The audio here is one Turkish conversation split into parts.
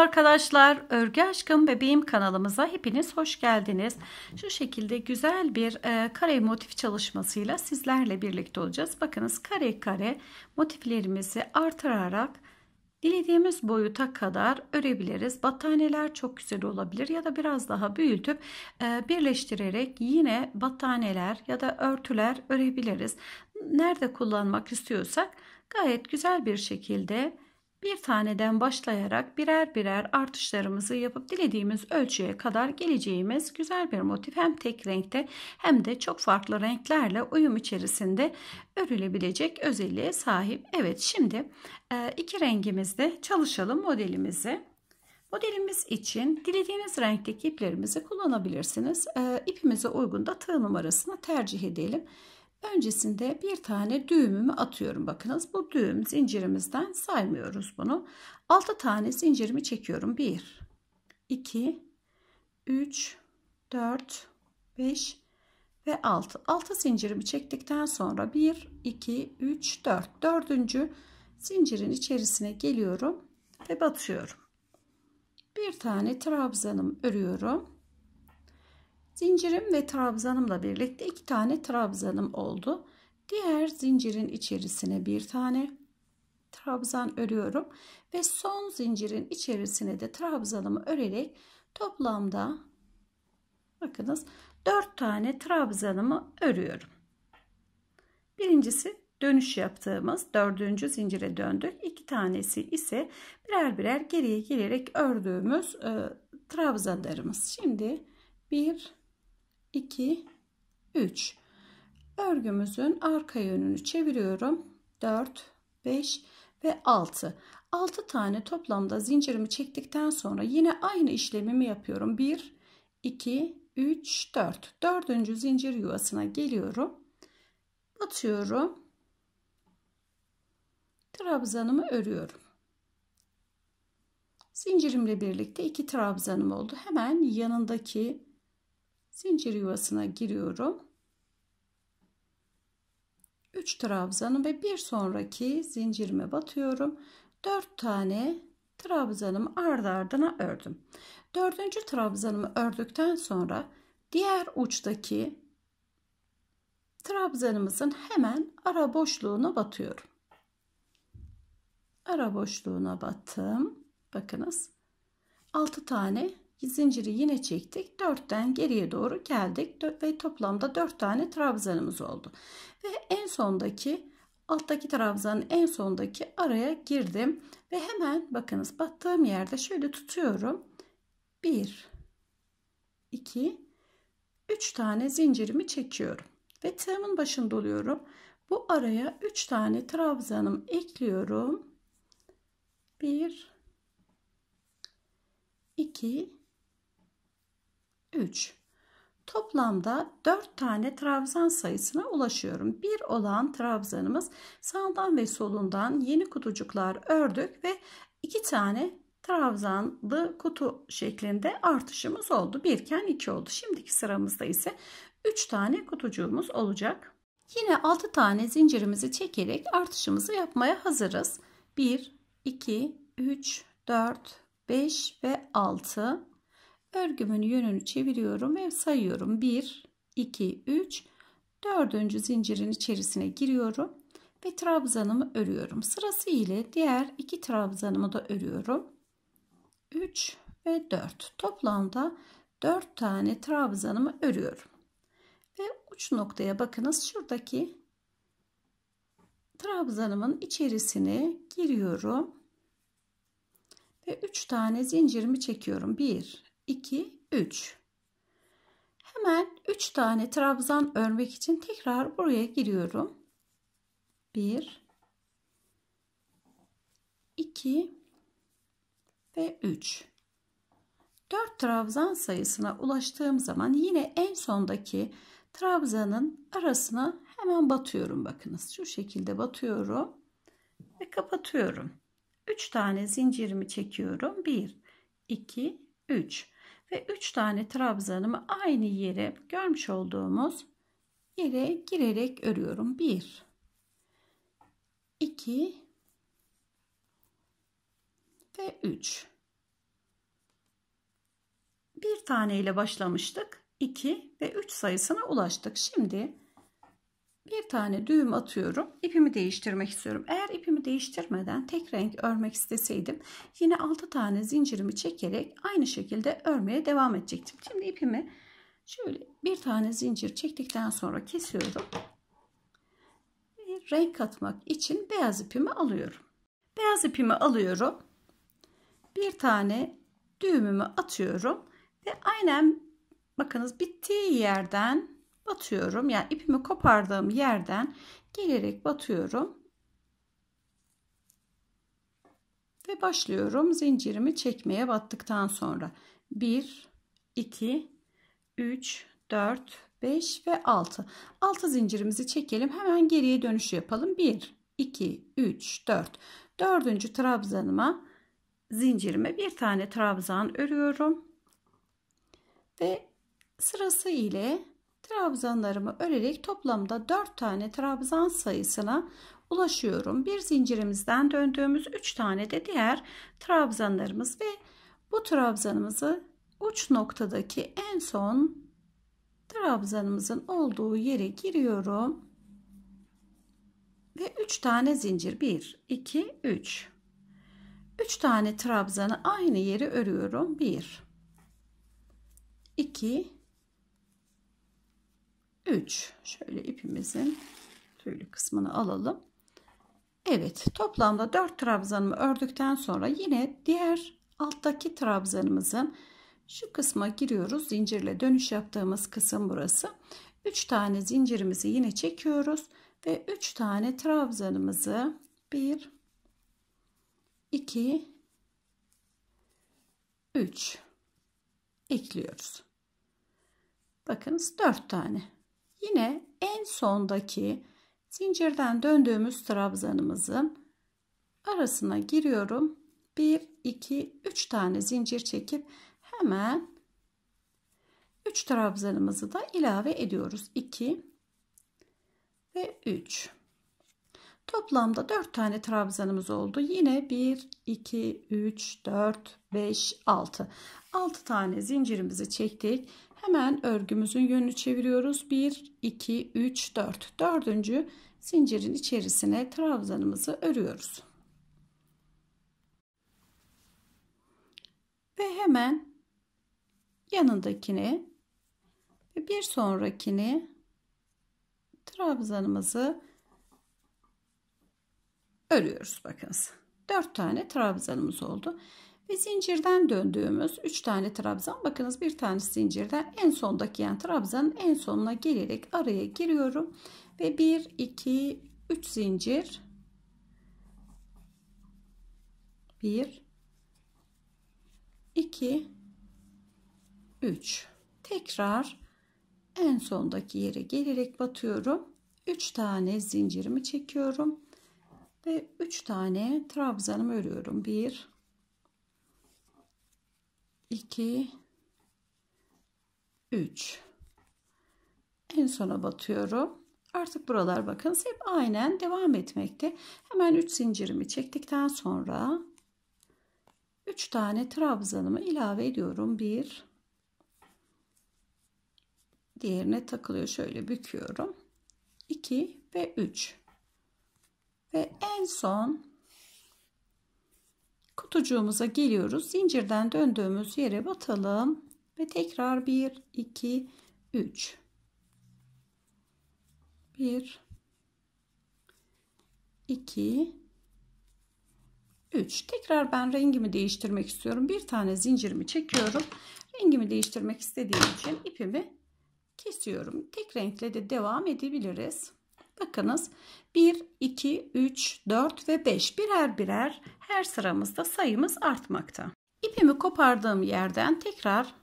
arkadaşlar, Örgü Aşkım Bebeğim kanalımıza hepiniz hoş geldiniz. Şu şekilde güzel bir e, kare motif çalışmasıyla sizlerle birlikte olacağız. Bakınız kare kare motiflerimizi artırarak dilediğimiz boyuta kadar örebiliriz. Battaneler çok güzel olabilir ya da biraz daha büyütüp e, birleştirerek yine battaneler ya da örtüler örebiliriz. Nerede kullanmak istiyorsak gayet güzel bir şekilde örebiliriz bir taneden başlayarak birer birer artışlarımızı yapıp dilediğimiz ölçüye kadar geleceğimiz güzel bir motif hem tek renkte hem de çok farklı renklerle uyum içerisinde örülebilecek özelliğe sahip. Evet şimdi e, iki rengimizde çalışalım modelimizi. Modelimiz için dilediğiniz renkteki iplerimizi kullanabilirsiniz. E, ipimize uygun da tığ numarasını tercih edelim. Öncesinde bir tane düğümümü atıyorum. Bakınız bu düğüm zincirimizden saymıyoruz bunu. 6 tane zincirimi çekiyorum. 1, 2, 3, 4, 5 ve 6. 6 zincirimi çektikten sonra 1, 2, 3, 4. Dördüncü zincirin içerisine geliyorum ve batıyorum. Bir tane trabzanım örüyorum. Zincirim ve trabzanımla birlikte iki tane trabzanım oldu. Diğer zincirin içerisine bir tane trabzan örüyorum ve son zincirin içerisine de trabzanımı örerek toplamda bakınız 4 tane trabzanımı örüyorum. Birincisi dönüş yaptığımız dördüncü zincire döndük. İki tanesi ise birer birer geriye gelerek ördüğümüz e, trabzanlarımız. Şimdi bir 2, 3. Örgümüzün arka yönünü çeviriyorum. 4, 5 ve 6. 6 tane toplamda zincirimi çektikten sonra yine aynı işlemimi yapıyorum. 1, 2, 3, 4. Dördüncü zincir yuvasına geliyorum. Batıyorum. Trabzanımı örüyorum. Zincirimle birlikte iki trabzanım oldu. Hemen yanındaki zincir yuvasına giriyorum 3 trabzanım ve bir sonraki zincirime batıyorum 4 tane trabzanımı ardı ardına ördüm dördüncü trabzanımı ördükten sonra diğer uçtaki trabzanımızın hemen ara boşluğuna batıyorum ara boşluğuna battım bakınız 6 tane zinciri yine çektik. 4'ten geriye doğru geldik ve toplamda 4 tane trabzanımız oldu. Ve en sondaki alttaki trabzanın en sondaki araya girdim ve hemen bakınız battığım yerde şöyle tutuyorum. 1 2 3 tane zincirimi çekiyorum ve tığımın başında oluyorum. Bu araya 3 tane trabzanım ekliyorum. 1 2 3. Toplamda 4 tane trabzan sayısına ulaşıyorum. 1 olan trabzanımız sağdan ve solundan yeni kutucuklar ördük ve 2 tane trabzanlı kutu şeklinde artışımız oldu. 1 iken 2 oldu. Şimdiki sıramızda ise 3 tane kutucuğumuz olacak. Yine 6 tane zincirimizi çekerek artışımızı yapmaya hazırız. 1, 2, 3, 4, 5 ve 6 Örgümün yönünü çeviriyorum ve sayıyorum. 1, 2, 3, 4. zincirin içerisine giriyorum ve trabzanımı örüyorum. Sırası ile diğer iki trabzanımı da örüyorum. 3 ve 4. Toplamda 4 tane trabzanımı örüyorum. Ve uç noktaya bakınız. Şuradaki trabzanımın içerisine giriyorum. Ve 3 tane zincirimi çekiyorum. 1, 2, 3. Hemen 3 tane trabzan örmek için tekrar buraya giriyorum. 1, 2 ve 3. 4 trabzan sayısına ulaştığım zaman yine en sondaki trabzanın arasına hemen batıyorum. Bakınız şu şekilde batıyorum ve kapatıyorum. 3 tane zincirimi çekiyorum. 1, 2, 3 ve 3 tane trabzanımı aynı yere görmüş olduğumuz yere girerek örüyorum. 1 2 ve 3 bir tane ile başlamıştık. 2 ve 3 sayısına ulaştık. Şimdi bir tane düğüm atıyorum. ipimi değiştirmek istiyorum. Eğer ipimi değiştirmeden tek renk örmek isteseydim yine 6 tane zincirimi çekerek aynı şekilde örmeye devam edecektim. Şimdi ipimi şöyle bir tane zincir çektikten sonra kesiyorum. renk katmak için beyaz ipimi alıyorum. Beyaz ipimi alıyorum. Bir tane düğümümü atıyorum ve aynen bakınız bittiği yerden batıyorum. Yani ipimi kopardığım yerden gelerek batıyorum. Ve başlıyorum zincirimi çekmeye battıktan sonra 1 2 3 4 5 ve 6. 6 zincirimizi çekelim. Hemen geriye dönüş yapalım. 1 2 3 4. 4. trabzanıma zincirime bir tane trabzan örüyorum. Ve sırası ile trabzanlarımı örerek toplamda 4 tane trabzan sayısına ulaşıyorum. Bir zincirimizden döndüğümüz 3 tane de diğer trabzanlarımız ve bu trabzanımızı uç noktadaki en son trabzanımızın olduğu yere giriyorum. Ve 3 tane zincir 1 2 3 3 tane trabzanı aynı yere örüyorum. 1 2 3 şöyle ipimizin tüylü kısmını alalım Evet toplamda 4 trabzanımı ördükten sonra yine diğer alttaki trabzanımızın şu kısma giriyoruz zincirle dönüş yaptığımız kısım burası 3 tane zincirimizi yine çekiyoruz ve 3 tane trabzanımızı 1 2 3 ekliyoruz bakınız 4 tane Yine en sondaki zincirden döndüğümüz trabzanımızın arasına giriyorum. 1 2 3 tane zincir çekip hemen 3 trabzanımızı da ilave ediyoruz. 2 ve 3. Toplamda 4 tane trabzanımız oldu. Yine 1, 2, 3, 4, 5, 6. 6 tane zincirimizi çektik. Hemen örgümüzün yönünü çeviriyoruz. 1, 2, 3, 4. Dördüncü zincirin içerisine trabzanımızı örüyoruz. Ve hemen yanındakini ve bir sonrakini trabzanımızı örüyoruz. Bakınız. 4 tane trabzanımız oldu. Ve zincirden döndüğümüz 3 tane trabzan. Bakınız bir tane zincirden en sondaki yani trabzanın en sonuna gelerek araya giriyorum. Ve 1, 2, 3 zincir. 1, 2, 3. Tekrar en sondaki yere gelerek batıyorum. 3 tane zincirimi çekiyorum. Ve 3 tane trabzanımı örüyorum. 1, 2 3 en sona batıyorum artık buralar bakın hep aynen devam etmekte hemen 3 zincirimi çektikten sonra 3 tane trabzanımı ilave ediyorum 1 diğerine takılıyor şöyle büküyorum 2 ve 3 ve en son kutucuğumuza geliyoruz. Zincirden döndüğümüz yere batalım ve tekrar 1 2 3 1 2 3 tekrar ben rengimi değiştirmek istiyorum bir tane zincirimi çekiyorum rengimi değiştirmek istediğim için ipimi kesiyorum tek renkle de devam edebiliriz Bakınız 1, 2, 3, 4 ve 5 birer birer her sıramızda sayımız artmakta. İpimi kopardığım yerden tekrar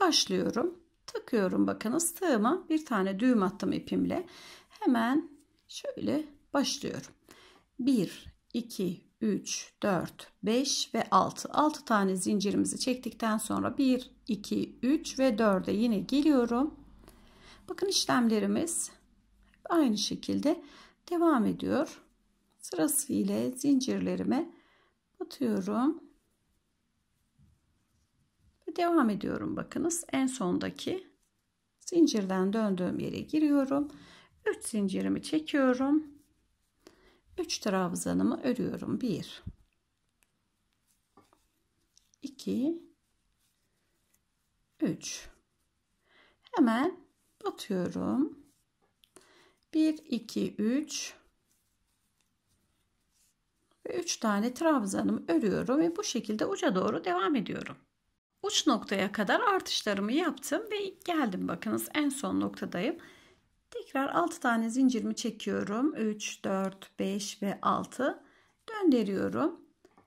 başlıyorum. Takıyorum bakınız tığıma bir tane düğüm attım ipimle. Hemen şöyle başlıyorum. 1, 2, 3, 4, 5 ve 6. 6 tane zincirimizi çektikten sonra 1, 2, 3 ve 4'e yine geliyorum. Bakın işlemlerimiz aynı şekilde devam ediyor. Sırası ile zincirlerime batıyorum. Ve devam ediyorum bakınız. En sondaki zincirden döndüğüm yere giriyorum. 3 zincirimi çekiyorum. 3 trabzanımı örüyorum. 1 2 3 Hemen batıyorum. 1 2 3 ve 3 tane trabzanım örüyorum ve bu şekilde uca doğru devam ediyorum. Uç noktaya kadar artışlarımı yaptım ve geldim bakınız en son noktadayım. Tekrar 6 tane zincirimi çekiyorum. 3, 4, 5 ve 6. Döndürüyorum.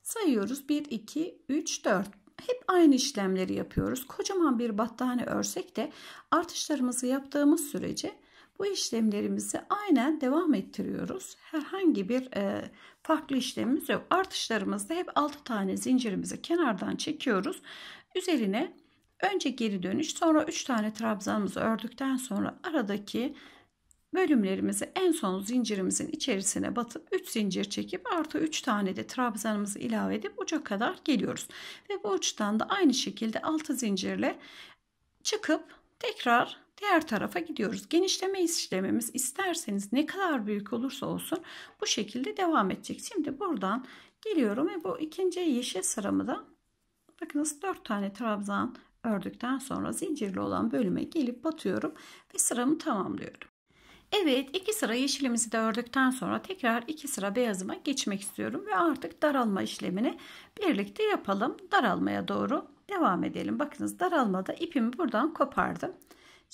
Sayıyoruz. 1, 2, 3, 4. Hep aynı işlemleri yapıyoruz. Kocaman bir battaniye örsek de artışlarımızı yaptığımız sürece bu işlemlerimizi aynen devam ettiriyoruz. Herhangi bir e, farklı işlemimiz yok. Artışlarımızda hep 6 tane zincirimizi kenardan çekiyoruz. Üzerine önce geri dönüş sonra 3 tane trabzanımızı ördükten sonra aradaki bölümlerimizi en son zincirimizin içerisine batıp 3 zincir çekip artı 3 tane de trabzanımızı ilave edip uca kadar geliyoruz. Ve bu uçtan da aynı şekilde 6 zincirle çıkıp tekrar diğer tarafa gidiyoruz. Genişleme işlemimiz isterseniz ne kadar büyük olursa olsun bu şekilde devam edecek. Şimdi buradan geliyorum ve bu ikinci yeşil sıramı da bakınız 4 tane trabzan ördükten sonra zincirli olan bölüme gelip batıyorum ve sıramı tamamlıyorum. Evet iki sıra yeşilimizi de ördükten sonra tekrar iki sıra beyazıma geçmek istiyorum ve artık daralma işlemini birlikte yapalım. Daralmaya doğru devam edelim. Bakınız daralmada ipimi buradan kopardım.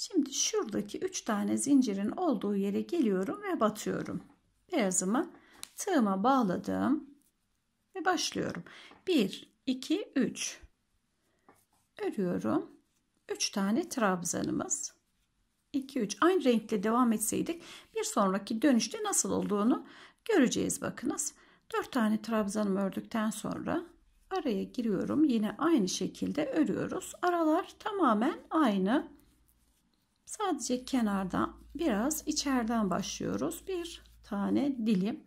Şimdi şuradaki 3 tane zincirin olduğu yere geliyorum ve batıyorum. Beyazımı tığıma bağladım ve başlıyorum. 1, 2, 3 örüyorum. 3 tane trabzanımız. 2, 3 aynı renkle devam etseydik bir sonraki dönüşte nasıl olduğunu göreceğiz bakınız. 4 tane trabzanımı ördükten sonra araya giriyorum. Yine aynı şekilde örüyoruz. Aralar tamamen aynı. Sadece kenardan biraz içeriden başlıyoruz. Bir tane dilim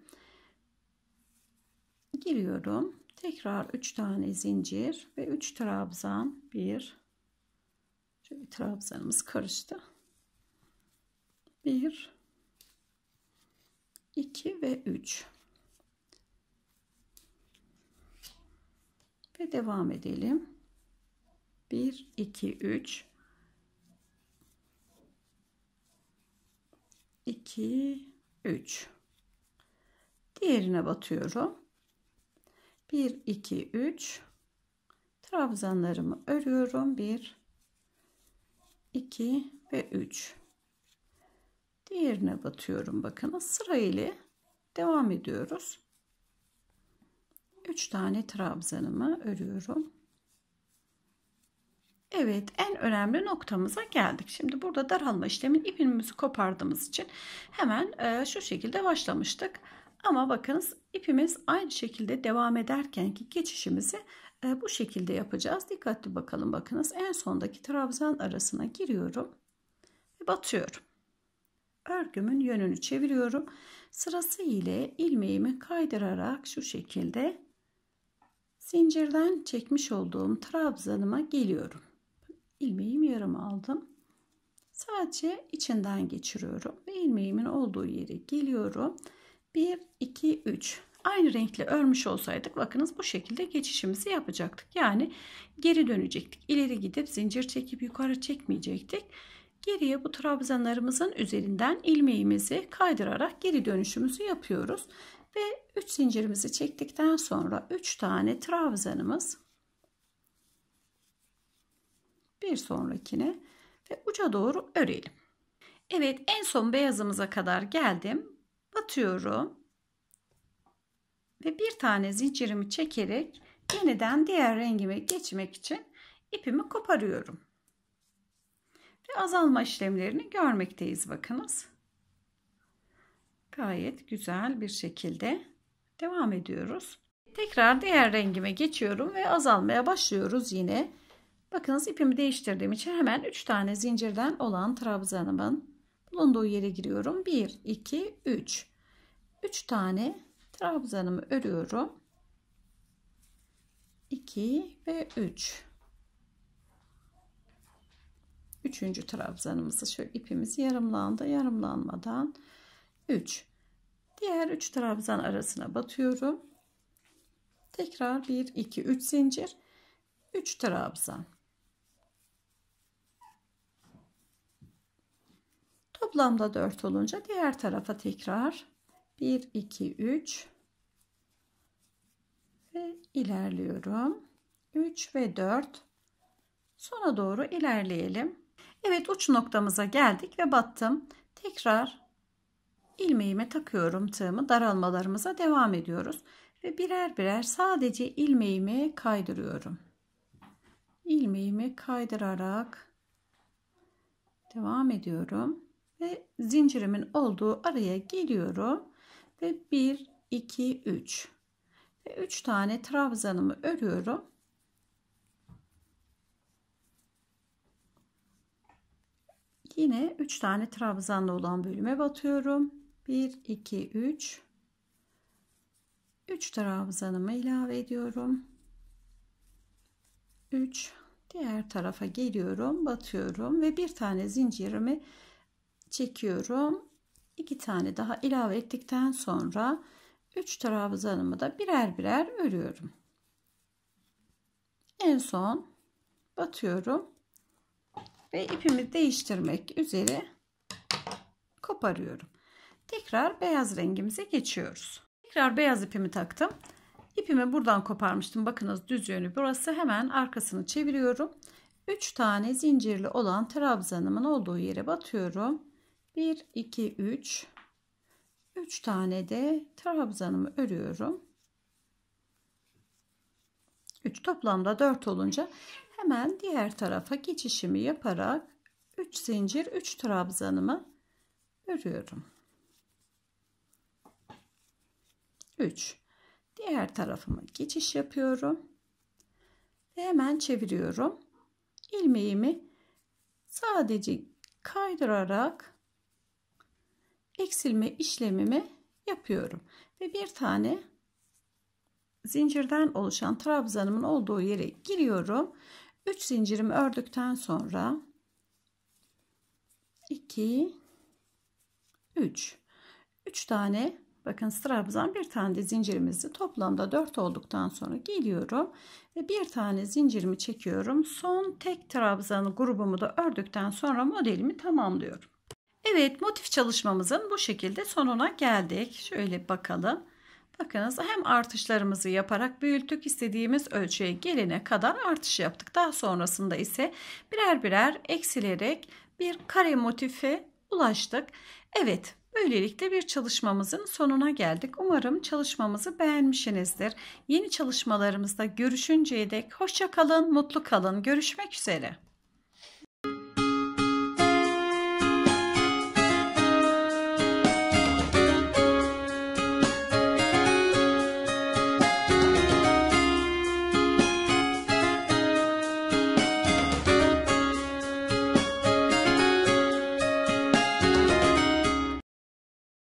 giriyorum. Tekrar 3 tane zincir ve 3 trabzan. Bir, Şöyle trabzanımız karıştı. 1 2 ve 3 ve devam edelim. 1 2 3 2, 3. Diğerine batıyorum. 1, 2, 3. Trabzanlarımı örüyorum. 1, 2 ve 3. Diğerine batıyorum. Bakın, sıra ile devam ediyoruz. 3 tane trabzanımı örüyorum. Evet en önemli noktamıza geldik. Şimdi burada daralma işlemin ipimizi kopardığımız için hemen e, şu şekilde başlamıştık. Ama bakınız ipimiz aynı şekilde devam ederken ki geçişimizi e, bu şekilde yapacağız. Dikkatli bakalım bakınız en sondaki trabzan arasına giriyorum ve batıyorum. Örgümün yönünü çeviriyorum. Sırası ile ilmeğimi kaydırarak şu şekilde zincirden çekmiş olduğum trabzanıma geliyorum ilmeğimi yarım aldım. Sadece içinden geçiriyorum ve ilmeğimin olduğu yere geliyorum. 1, 2, 3. Aynı renkle örmüş olsaydık bakınız bu şekilde geçişimizi yapacaktık. Yani geri dönecektik. İleri gidip zincir çekip yukarı çekmeyecektik. Geriye bu trabzanlarımızın üzerinden ilmeğimizi kaydırarak geri dönüşümüzü yapıyoruz. Ve 3 zincirimizi çektikten sonra 3 tane trabzanımız bir sonrakine ve uca doğru örelim. Evet en son beyazımıza kadar geldim. Batıyorum. Ve bir tane zincirimi çekerek yeniden diğer rengime geçmek için ipimi koparıyorum. Ve azalma işlemlerini görmekteyiz bakınız. Gayet güzel bir şekilde devam ediyoruz. Tekrar diğer rengime geçiyorum ve azalmaya başlıyoruz yine. Bakınız ipimi değiştirdiğim için hemen 3 tane zincirden olan trabzanımın bulunduğu yere giriyorum. 1, 2, 3. 3 tane trabzanımı örüyorum. 2 ve 3. Üçüncü trabzanımızı şöyle ipimiz yarımlandı. Yarımlanmadan 3. Diğer 3 trabzan arasına batıyorum. Tekrar 1, 2, 3 zincir. 3 trabzan. Toplamda 4 olunca diğer tarafa tekrar 1, 2, 3 ve ilerliyorum. 3 ve 4 sona doğru ilerleyelim. Evet uç noktamıza geldik ve battım. Tekrar ilmeğime takıyorum tığımı daralmalarımıza devam ediyoruz. Ve birer birer sadece ilmeğimi kaydırıyorum. Ilmeğimi kaydırarak devam ediyorum ve zincirimin olduğu araya geliyorum ve 1 2 3 ve 3 tane trabzanımı örüyorum yine 3 tane trabzanlı olan bölüme batıyorum 1 2 3 3 trabzanımı ilave ediyorum 3 diğer tarafa geliyorum batıyorum ve bir tane zincirimi çekiyorum. İki tane daha ilave ettikten sonra 3 trabzanımı da birer birer örüyorum. En son batıyorum ve ipimi değiştirmek üzere koparıyorum. Tekrar beyaz rengimize geçiyoruz. Tekrar beyaz ipimi taktım. İpimi buradan koparmıştım. Bakınız düz yönü burası. Hemen arkasını çeviriyorum. 3 tane zincirli olan trabzanımın olduğu yere batıyorum 1 2 3 3 tane de trabzanımı örüyorum 3 toplamda 4 olunca hemen diğer tarafa geçişimi yaparak 3 zincir 3 trabzanımı örüyorum 3 diğer tarafıma geçiş yapıyorum ve hemen çeviriyorum ilmeğimi sadece kaydırarak eksilme işlemimi yapıyorum. Ve bir tane zincirden oluşan trabzanımın olduğu yere giriyorum. 3 zincirimi ördükten sonra 2 3 3 tane bakın trabzan bir tane de zincirimizi toplamda 4 olduktan sonra geliyorum ve bir tane zincirimi çekiyorum son tek trabzan grubumu da ördükten sonra modelimi tamamlıyorum Evet motif çalışmamızın bu şekilde sonuna geldik. Şöyle bakalım. Bakınız hem artışlarımızı yaparak büyüttük istediğimiz ölçüye gelene kadar artış yaptık. Daha sonrasında ise birer birer eksilerek bir kare motife ulaştık. Evet Böylelikle bir çalışmamızın sonuna geldik. Umarım çalışmamızı beğenmişsinizdir. Yeni çalışmalarımızda görüşünceye dek hoşça kalın, mutlu kalın. Görüşmek üzere.